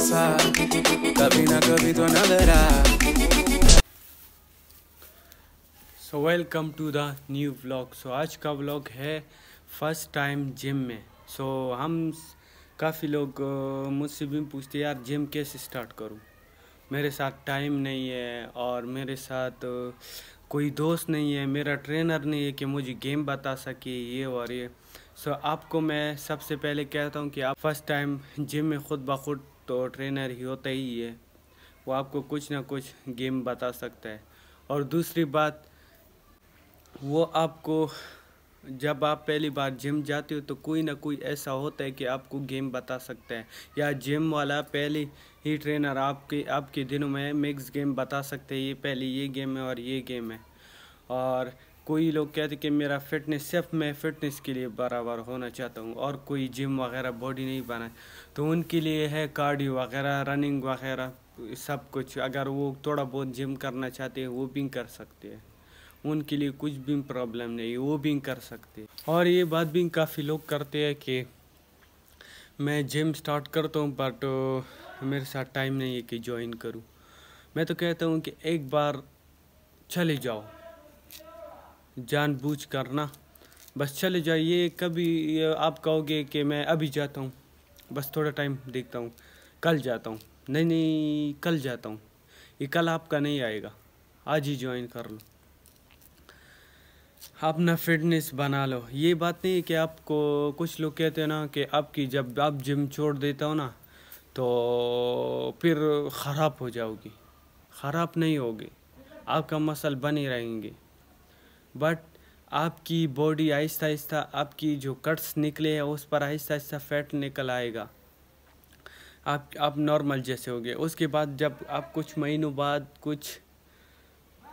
पासा कभी ना कभी तो नजर so welcome to the new vlog so आज का व्लॉग है फर्स्ट टाइम जिम में सो so, हम काफ़ी लोग मुझसे भी पूछते यार जिम कैसे स्टार्ट करूँ मेरे साथ टाइम नहीं है और मेरे साथ कोई दोस्त नहीं है मेरा ट्रेनर नहीं है कि मुझे गेम बता सके ये और ये सो so, आपको मैं सबसे पहले कहता हूँ कि आप फर्स्ट टाइम जिम में खुद ब खुद तो ट्रेनर ही होता ही है वो आपको कुछ ना कुछ गेम बता सकता है और दूसरी बात वो आपको जब आप पहली बार जिम जाते हो तो कोई ना कोई ऐसा होता है कि आपको गेम बता सकता है या जिम वाला पहले ही ट्रेनर आपके आपके दिनों में मिक्स गेम बता सकते हैं ये पहले ये गेम है और ये गेम है और कोई लोग कहते कि मेरा फिटनेस सिर्फ मैं फिटनेस के लिए बराबर होना चाहता हूँ और कोई जिम वगैरह बॉडी नहीं बना तो उनके लिए है कार्डियो वगैरह रनिंग वगैरह सब कुछ अगर वो थोड़ा बहुत जिम करना चाहते हैं वो भी कर सकते हैं उनके लिए कुछ भी प्रॉब्लम नहीं वो भी कर सकते और ये बात भी काफ़ी लोग करते हैं कि मैं जिम स्टार्ट करता हूँ बट मेरे साथ टाइम नहीं है कि ज्वाइन करूँ मैं तो कहता हूँ कि एक बार चले जाओ जानबूझ करना बस चले जाइए कभी आप कहोगे कि मैं अभी जाता हूँ बस थोड़ा टाइम देखता हूँ कल जाता हूँ नहीं नहीं कल जाता हूँ ये कल आपका नहीं आएगा आज ही ज्वाइन कर लो अपना फिटनेस बना लो ये बात नहीं है कि आपको कुछ लोग कहते हैं ना कि आपकी जब आप जिम छोड़ देता हो ना तो फिर ख़राब हो जाओगी ख़राब नहीं होगी आपका मसल बने रहेंगे बट आपकी बॉडी आहिस्ता आहिस्ता आपकी जो कट्स निकले हैं उस पर आहिस्ता आहिस्ता फैट निकल आएगा आप आप नॉर्मल जैसे हो गए उसके बाद जब आप कुछ महीनों बाद कुछ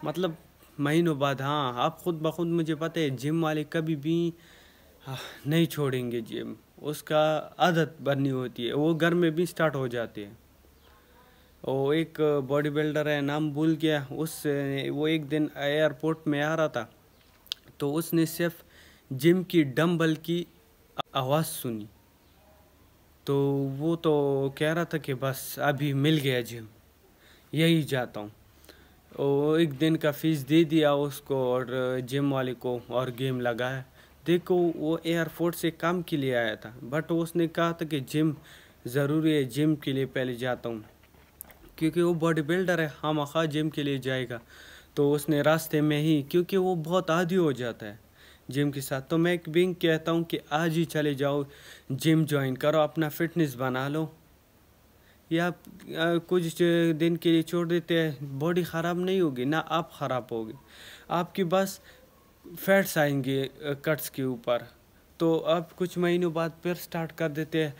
मतलब महीनों बाद हाँ आप खुद ब खुद मुझे पता है जिम वाले कभी भी नहीं छोड़ेंगे जिम उसका आदत बननी होती है वो घर में भी स्टार्ट हो जाती है वो एक बॉडी बिल्डर है नाम भूल गया उस वो एक दिन एयरपोर्ट में आ रहा था तो उसने सिर्फ जिम की डम्बल की आवाज़ सुनी तो वो तो कह रहा था कि बस अभी मिल गया जिम यही जाता हूँ और एक दिन का फीस दे दिया उसको और जिम वाले को और गेम लगाया देखो वो एयरपोर्ट से काम के लिए आया था बट उसने कहा था कि जिम ज़रूरी है जिम के लिए पहले जाता हूँ क्योंकि वो बॉडी बिल्डर है हम खा जिम के लिए जाएगा तो उसने रास्ते में ही क्योंकि वो बहुत आदि हो जाता है जिम के साथ तो मैं एक बिंग कहता हूँ कि आज ही चले जाओ जिम ज्वाइन करो अपना फिटनेस बना लो या कुछ दिन के लिए छोड़ देते हैं बॉडी ख़राब नहीं होगी ना आप ख़राब होगी आपकी बस फैट्स आएंगे कट्स के ऊपर तो आप कुछ महीनों बाद फिर स्टार्ट कर देते हैं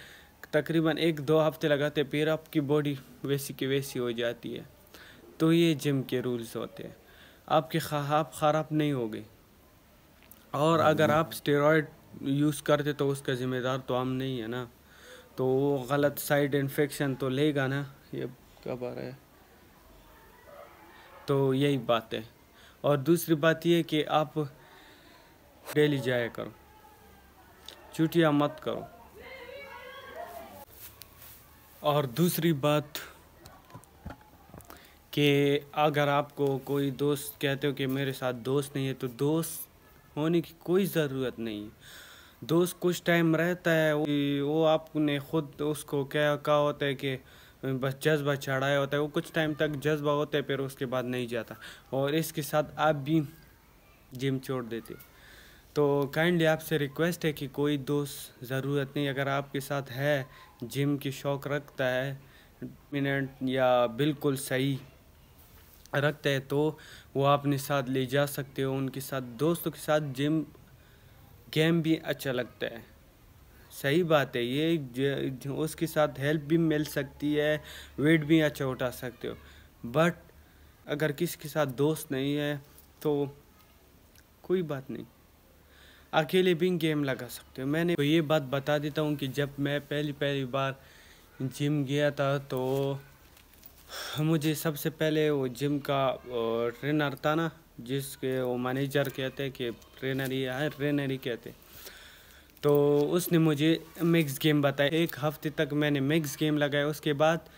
तकरीबन एक दो हफ्ते लगाते फिर आपकी बॉडी वैसी की वैसी हो जाती है तो ये जिम के रूल्स होते हैं आपके खाप ख़राब नहीं होगी और अगर आप स्टेरॉयड यूज़ करते तो उसका ज़िम्मेदार तो आम नहीं है ना तो वो गलत साइड इन्फेक्शन तो लेगा ना ये कब आ रहा है तो यही बात है और दूसरी बात ये कि आप डेली जाया करो चुटिया मत करो और दूसरी बात कि अगर आपको कोई दोस्त कहते हो कि मेरे साथ दोस्त नहीं है तो दोस्त होने की कोई ज़रूरत नहीं दोस्त कुछ टाइम रहता है वो आपने ख़ुद उसको क्या कहा होता है कि बस जज्बा चढ़ाया होता है वो कुछ टाइम तक जज्बा होता है फिर उसके बाद नहीं जाता और इसके साथ आप भी जिम छोड़ देते तो काइंडली आपसे रिक्वेस्ट है कि कोई दोस्त ज़रूरत नहीं अगर आपके साथ है जिम की शौक़ रखता है मिनट या बिल्कुल सही रखते हैं तो वो अपने साथ ले जा सकते हो उनके साथ दोस्तों के साथ जिम गेम भी अच्छा लगता है सही बात है ये उसके साथ हेल्प भी मिल सकती है वेट भी अच्छा उठा सकते हो बट अगर किसी के साथ दोस्त नहीं है तो कोई बात नहीं अकेले भी गेम लगा सकते हो मैंने तो ये बात बता देता हूँ कि जब मैं पहली पहली बार जिम गया था तो मुझे सबसे पहले वो जिम का ट्रेनर था ना जिसके वो मैनेजर कहते हैं कि ट्रेनर ही है ट्रेनर ही कहते तो उसने मुझे मिक्स गेम बताया एक हफ्ते तक मैंने मिक्स गेम लगाया उसके बाद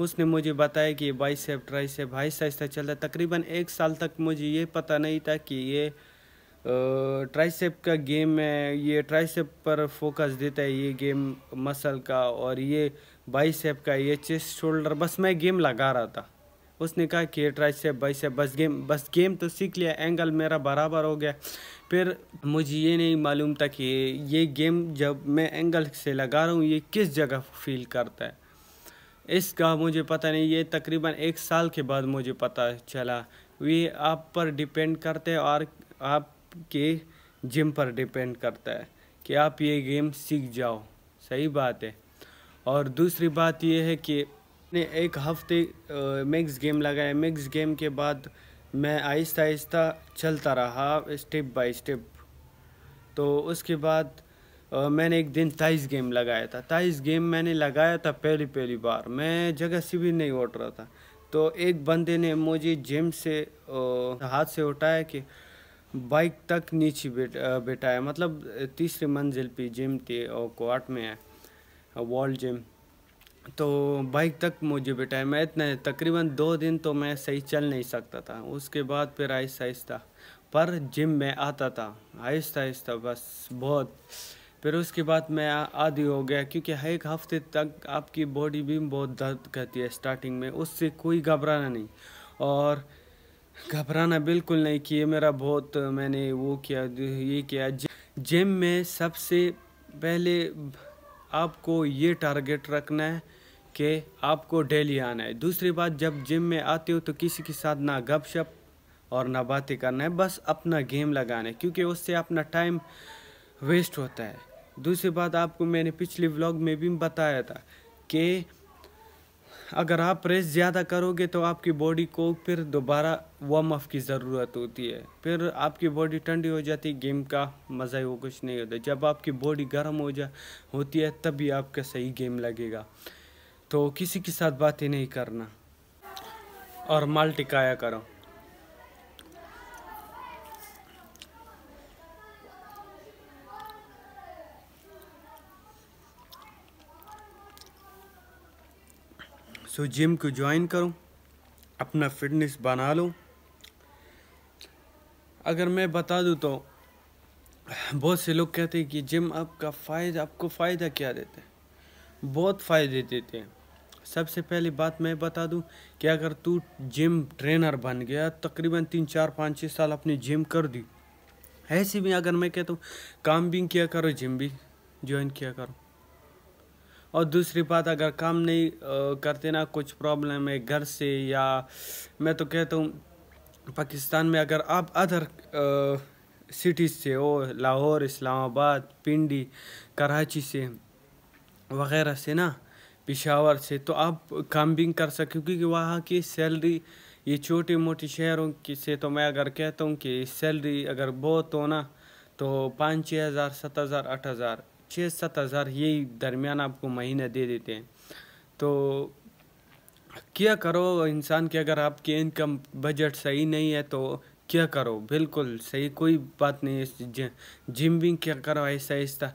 उसने मुझे बताया कि बाई बाइसेप ट्राइसेप आहिस्ता आहिस्ता चलता तकरीबन एक साल तक मुझे ये पता नहीं था कि ये ट्राइसेप का गेम है ये ट्राइसेप पर फोकस देता है ये गेम मसल का और ये सेप का ये चेस्ट शोल्डर बस मैं गेम लगा रहा था उसने कहा कि ट्राई बाई सेप बस गेम बस गेम तो सीख लिया एंगल मेरा बराबर हो गया फिर मुझे ये नहीं मालूम था कि ये गेम जब मैं एंगल से लगा रहा हूँ ये किस जगह फील करता है इसका मुझे पता नहीं ये तकरीबन एक साल के बाद मुझे पता चला ये आप पर डिपेंड करते हैं और आपके जिम पर डिपेंड करता है कि आप ये गेम सीख जाओ सही बात है और दूसरी बात यह है कि मैंने एक हफ्ते मिक्स गेम लगाया मिक्स गेम के बाद मैं आहिस्ता आहिस्ता चलता रहा स्टेप बाय स्टेप तो उसके बाद मैंने एक दिन ताइस गेम लगाया था ताइस गेम मैंने लगाया था पहली पहली बार मैं जगह से भी नहीं उठ रहा था तो एक बंदे ने मुझे जिम से हाथ से उठाया कि बाइक तक नीचे बैठाया बेट, मतलब तीसरी मंजिल पे जिम थी और क्वार्ट में है वॉल जिम तो बाइक तक मुझे बिठाया मैं इतने तकरीबन दो दिन तो मैं सही चल नहीं सकता था उसके बाद फिर आहिस्ता आहिस्ता पर जिम में आता था आहिस्ता आहिस्ता बस बहुत फिर उसके बाद मैं आदि हो गया क्योंकि हर एक हफ्ते तक आपकी बॉडी भी बहुत दर्द करती है स्टार्टिंग में उससे कोई घबराना नहीं और घबराना बिल्कुल नहीं कि मेरा बहुत मैंने वो किया ये किया जिम में सबसे पहले आपको ये टारगेट रखना है कि आपको डेली आना है दूसरी बात जब जिम में आते हो तो किसी के साथ ना गपशप और ना बातें करना है बस अपना गेम लगाना है क्योंकि उससे अपना टाइम वेस्ट होता है दूसरी बात आपको मैंने पिछले व्लॉग में भी बताया था कि अगर आप प्रेस ज़्यादा करोगे तो आपकी बॉडी को फिर दोबारा वार्म अप की ज़रूरत होती है फिर आपकी बॉडी ठंडी हो जाती है गेम का मज़ा ही वो कुछ नहीं होता जब आपकी बॉडी गर्म हो जा होती है तभी आपका सही गेम लगेगा तो किसी के साथ बातें नहीं करना और टिकाया करो सो जिम को ज्वाइन करूँ अपना फिटनेस बना लूँ अगर मैं बता दूँ तो बहुत से लोग कहते हैं कि जिम आपका फ़ायदा आपको फ़ायदा क्या देते हैं बहुत फ़ायदे देते हैं सबसे पहली बात मैं बता दूं कि अगर तू जिम ट्रेनर बन गया तकरीबन तीन चार पाँच छः साल अपने जिम कर दी ऐसे भी अगर मैं कहता हूँ काम भी किया करो जिम भी ज्वाइन किया करो और दूसरी बात अगर काम नहीं करते ना कुछ प्रॉब्लम है घर से या मैं तो कहता हूँ पाकिस्तान में अगर आप अदर सिटीज़ से हो लाहौर इस्लामाबाद पिंडी कराची से वगैरह से ना पिशावर से तो आप काम भी कर सकें क्योंकि वहाँ की सैलरी ये छोटे मोटे शहरों की से तो मैं अगर कहता हूँ कि सैलरी अगर बहुत हो ना तो पाँच छः हज़ार सात हज़ार आठ हज़ार छः सात हज़ार यही दरमियान आपको महीने दे देते हैं तो क्या करो इंसान के अगर आपके इनकम बजट सही नहीं है तो क्या करो बिल्कुल सही कोई बात नहीं है जिम भी क्या करो ऐसा ऐसा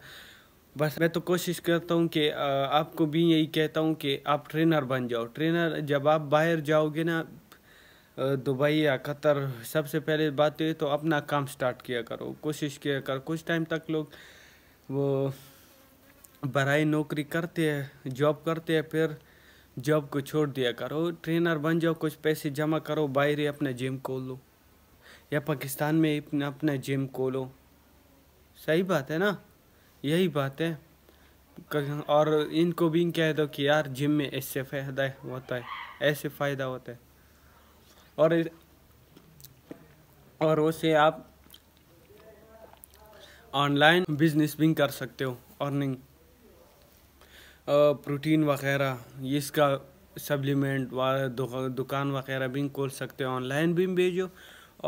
बस मैं तो कोशिश करता हूँ कि आपको भी यही कहता हूँ कि आप ट्रेनर बन जाओ ट्रेनर जब आप बाहर जाओगे ना दुबई या कतर सबसे पहले बात तो ये तो अपना काम स्टार्ट किया करो कोशिश किया करो कुछ टाइम तक लोग वो बड़ाई नौकरी करते हैं जॉब करते हैं फिर जॉब को छोड़ दिया करो ट्रेनर बन जाओ कुछ पैसे जमा करो बाहर ही अपना जिम खोल लो या पाकिस्तान में अपना अपने जिम खोलो सही बात है ना यही बात है और इनको भी कह दो कि यार जिम में ऐसे फ़ायदा होता है ऐसे फ़ायदा होता है और और उसे आप ऑनलाइन बिजनेस भी कर सकते हो अर्निंग प्रोटीन वगैरह इसका सप्लीमेंट दुकान वगैरह भी खोल सकते हो ऑनलाइन भी भेजो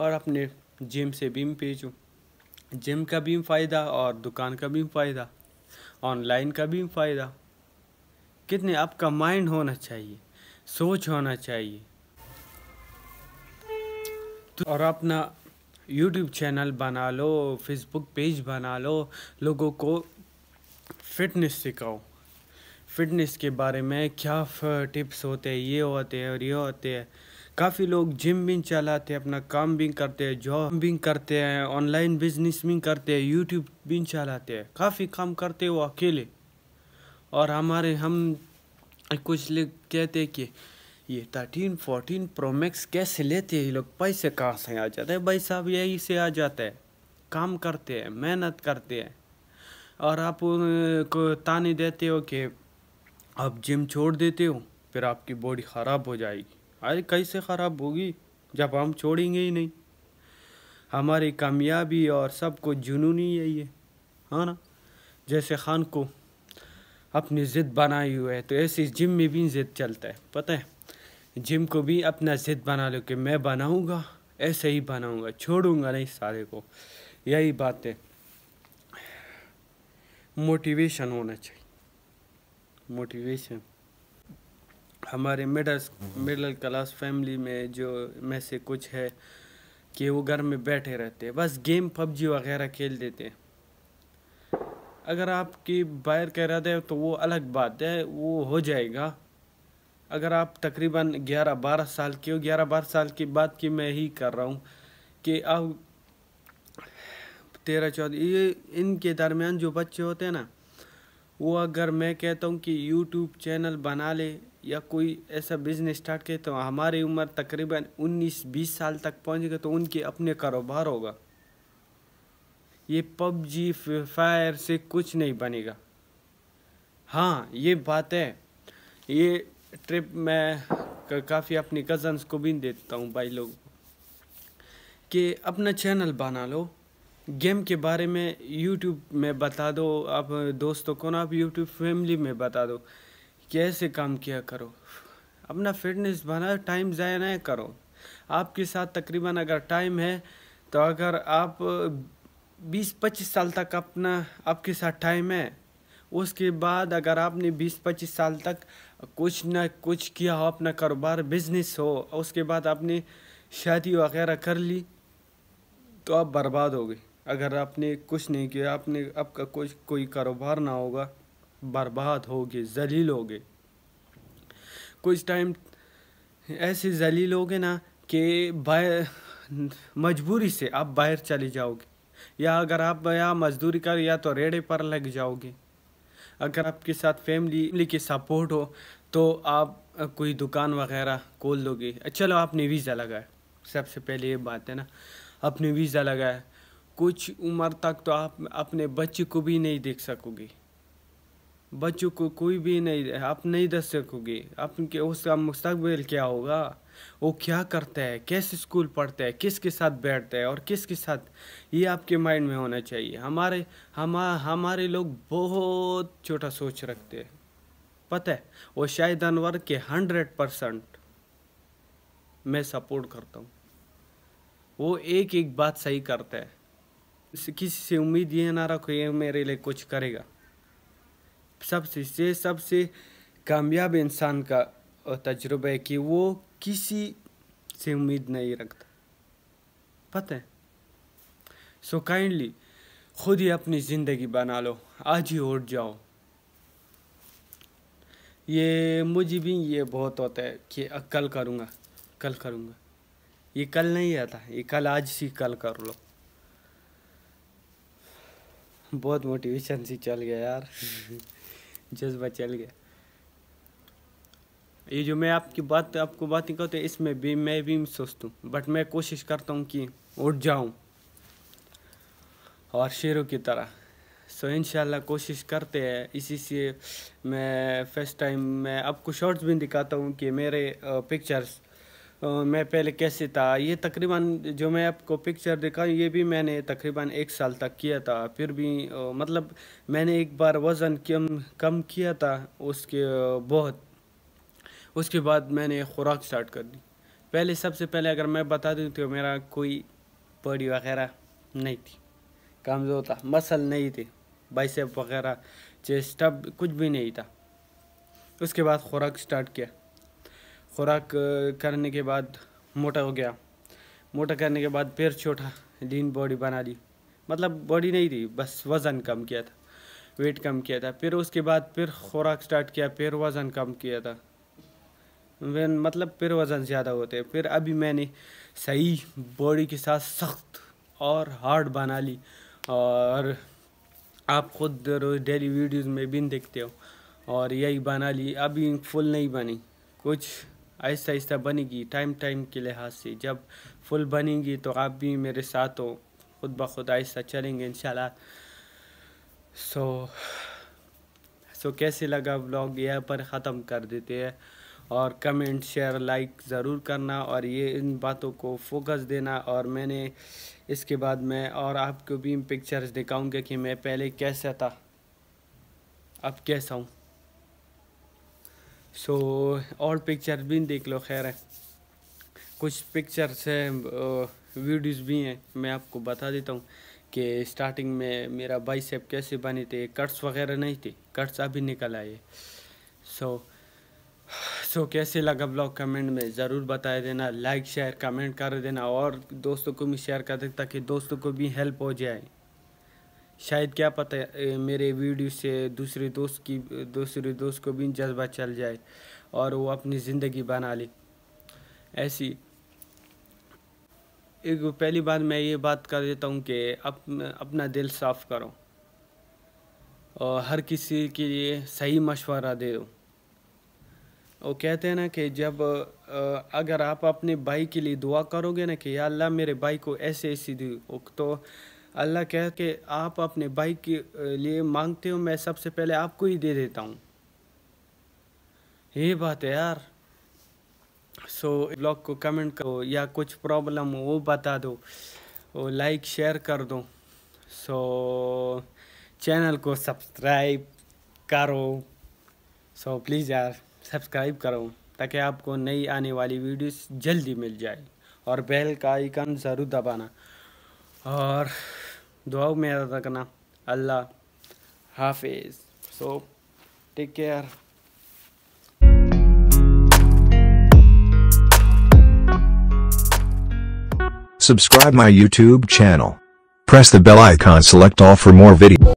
और अपने जिम से भी भेजो जिम का भी फ़ायदा और दुकान का भी फ़ायदा ऑनलाइन का भी फ़ायदा कितने आपका माइंड होना चाहिए सोच होना चाहिए तो और अपना यूट्यूब चैनल बना लो फेसबुक पेज बना लो लोगों को फिटनेस सिखाओ फिटनेस के बारे में क्या टिप्स होते हैं ये होते हैं और ये होते हैं काफ़ी लोग जिम भी चलाते हैं अपना काम भी करते हैं जॉब भी करते हैं ऑनलाइन बिजनेस भी करते हैं यूट्यूब भी चलाते हैं काफ़ी काम करते हैं वो अकेले और हमारे हम कुछ लोग कहते हैं कि ये थर्टीन फोर्टीन प्रोमैक्स कैसे लेते हैं ये लोग पैसे कहाँ से आ जाते हैं भाई साहब यही से आ जाते हैं काम करते हैं मेहनत करते हैं और आप को ताने देते हो कि आप जिम छोड़ देते हो फिर आपकी बॉडी ख़राब हो जाएगी अरे कैसे ख़राब होगी जब हम छोड़ेंगे ही नहीं हमारी कामयाबी और सबको जुनूनी है यही है हाँ ना जैसे खान को अपनी ज़िद बनाई हुई है तो ऐसी जिम में भी ज़िद चलता है पता है जिम को भी अपना ज़िद बना लो कि मैं बनाऊँगा ऐसे ही बनाऊँगा छोड़ूंगा नहीं सारे को यही बात है मोटिवेशन होना चाहिए मोटिवेशन हमारे मिडल मिडल क्लास फैमिली में जो में से कुछ है कि वो घर में बैठे रहते हैं बस गेम पबजी वगैरह खेल देते हैं अगर आपकी बाहर कह रहा है तो वो अलग बात है वो हो जाएगा अगर आप तकरीबन 11 12 साल के हो 11 12 साल की बात की मैं ही कर रहा हूँ कि आप तेरह चौदह ये इनके दरमियान जो बच्चे होते हैं ना वो अगर मैं कहता हूँ कि यूट्यूब चैनल बना ले या कोई ऐसा बिजनेस स्टार्ट करे तो हमारी उम्र तकरीबन 19-20 साल तक पहुँचेगा तो उनके अपने कारोबार होगा ये पबजी फ्री फायर से कुछ नहीं बनेगा हाँ ये बात है ये ट्रिप मैं काफ़ी अपने कज़न्स को भी देता हूँ भाई लोग कि अपना चैनल बना लो गेम के बारे में यूट्यूब में बता दो आप दोस्तों को ना आप यूट्यूब फैमिली में बता दो कैसे काम किया करो अपना फिटनेस बना टाइम ज़ाया ना करो आपके साथ तकरीबन अगर टाइम है तो अगर आप 20-25 साल तक अपना आपके साथ टाइम है उसके बाद अगर आपने 20-25 साल तक कुछ ना कुछ किया हो अपना कारोबार बिजनेस हो उसके बाद आपने शादी वगैरह कर ली तो आप बर्बाद हो गए अगर आपने कुछ नहीं किया आपने आपका कुछ कोई कारोबार ना होगा बर्बाद हो गए जलील हो गए कुछ टाइम ऐसे जलील हो गए ना कि बाहर मजबूरी से आप बाहर चले जाओगे या अगर आप या मजदूरी कर या तो रेड़े पर लग जाओगे अगर आपके साथ फैमिली फैमिली के सपोर्ट हो तो आप कोई दुकान वगैरह खोल लोगे चलो आपने वीज़ा लगाया सबसे पहले ये बात है ना आपने वीज़ा लगाया कुछ उम्र तक तो आप अपने बच्चे को भी नहीं देख सकोगे बच्चों को कोई भी नहीं आप नहीं दस सकोगे आपके उसका मुस्तबिल क्या होगा वो क्या करता है कैसे स्कूल पढ़ता है किसके साथ बैठता है और किसके साथ ये आपके माइंड में होना चाहिए हमारे हम हमारे लोग बहुत छोटा सोच रखते हैं पता है वो शायद अनवर के हंड्रेड परसेंट मैं सपोर्ट करता हूँ वो एक एक बात सही करता है किसी से उम्मीद ये ना रखो ये मेरे लिए कुछ करेगा सबसे से सबसे कामयाब इंसान का तजुर्बा है कि वो किसी से उम्मीद नहीं रखता पता है सो so काइंडली खुद ही अपनी ज़िंदगी बना लो आज ही उठ जाओ ये मुझे भी ये बहुत होता है कि कल करूँगा कल करूँगा ये कल नहीं आता ये कल आज से कल कर लो बहुत मोटिवेशन से चल गया यार जज्बा चल गया ये जो मैं आपकी बात आपको बात नहीं कहते इसमें भी मैं भी सोचता हूँ बट मैं कोशिश करता हूँ कि उठ जाऊँ और शेरों की तरह सो इन कोशिश करते हैं इसी से मैं फर्स्ट टाइम मैं आपको शॉर्ट्स भी दिखाता हूँ कि मेरे पिक्चर्स मैं पहले कैसे था ये तकरीबन जो मैं आपको पिक्चर दिखा ये भी मैंने तकरीबन एक साल तक किया था फिर भी मतलब मैंने एक बार वज़न कम कम किया था उसके बहुत उसके बाद मैंने खुराक स्टार्ट कर दी पहले सबसे पहले अगर मैं बता दूँ तो मेरा कोई बॉडी वगैरह नहीं थी कमज़ोर था मसल नहीं थे बाइसेप वगैरह चेस्ट कुछ भी नहीं था उसके बाद खुराक स्टार्ट किया खुराक करने के बाद मोटा हो गया मोटा करने के बाद फिर छोटा लीन बॉडी बना ली मतलब बॉडी नहीं थी बस वज़न कम किया था वेट कम किया था फिर उसके बाद फिर खुराक स्टार्ट किया फिर वज़न कम किया था वन मतलब फिर वज़न ज़्यादा होते हैं फिर अभी मैंने सही बॉडी के साथ सख्त और हार्ड बना ली और आप खुद रोज़ डेली वीडियोस में भी देखते हो और यही बना ली अभी फुल नहीं बनी कुछ आहिस्ता आहिस्ता बनेगी टाइम टाइम के लिहाज से जब फुल बनेगी तो आप भी मेरे साथ हो खुद ब खुद आहिस्ता चलेंगे इन सो सो कैसे लगा ब्लॉग यह पर ख़त्म कर देते हैं और कमेंट शेयर लाइक ज़रूर करना और ये इन बातों को फोकस देना और मैंने इसके बाद मैं और आपको भी पिक्चर्स दिखाऊंगा कि मैं पहले कैसा था अब कैसा हूँ सो और पिक्चर भी देख लो खैर है कुछ पिक्चर्स हैं वीडियोस भी हैं मैं आपको बता देता हूँ कि स्टार्टिंग में मेरा बाइसेप कैसे बने थे कट्स वगैरह नहीं थे कट्स अभी निकल आए सो सो कैसे लगा ब्लॉग कमेंट में ज़रूर बता देना लाइक शेयर कमेंट कर देना और दोस्तों को भी शेयर कर दे ताकि दोस्तों को भी हेल्प हो जाए शायद क्या पता है, मेरे वीडियो से दूसरे दोस्त की दूसरे दोस्त को भी जज्बा चल जाए और वो अपनी ज़िंदगी बना ले ऐसी एक पहली बात मैं ये बात कर देता हूँ कि अप, अपना दिल साफ़ करो और हर किसी के लिए सही मशवरा दे दो वो कहते हैं ना कि जब अगर आप अपने भाई के लिए दुआ करोगे ना कि या अल्लाह मेरे भाई को ऐसे ऐसी दी तो अल्लाह कह के आप अपने भाई के लिए मांगते हो मैं सबसे पहले आपको ही दे देता हूँ ये बात है यार सो so, ब्लॉग को कमेंट करो या कुछ प्रॉब्लम हो वो बता दो वो लाइक शेयर कर दो सो so, चैनल को सब्सक्राइब करो सो so, प्लीज़ यार सब्सक्राइब करो ताकि आपको नई आने वाली वीडियोस जल्दी मिल जाए और बेल का आइकन ज़रूर दबाना और दुआ में अदा करना Allah हाफिज़ So, take care. Subscribe my YouTube channel. Press the bell icon select all for more videos.